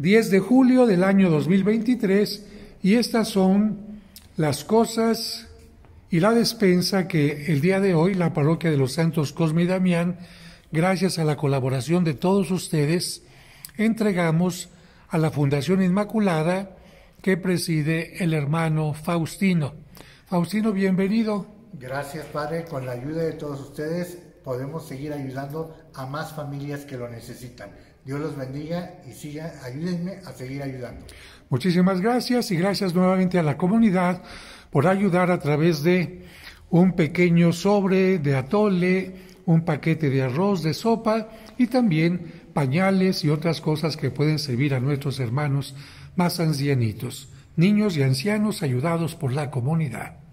10 de julio del año 2023 y estas son las cosas y la despensa que el día de hoy la parroquia de los santos Cosme y Damián, gracias a la colaboración de todos ustedes, entregamos a la Fundación Inmaculada que preside el hermano Faustino. Faustino, bienvenido. Gracias, Padre. Con la ayuda de todos ustedes podemos seguir ayudando a más familias que lo necesitan. Dios los bendiga y siga, ayúdenme a seguir ayudando. Muchísimas gracias y gracias nuevamente a la comunidad por ayudar a través de un pequeño sobre de atole, un paquete de arroz, de sopa y también pañales y otras cosas que pueden servir a nuestros hermanos más ancianitos, niños y ancianos ayudados por la comunidad.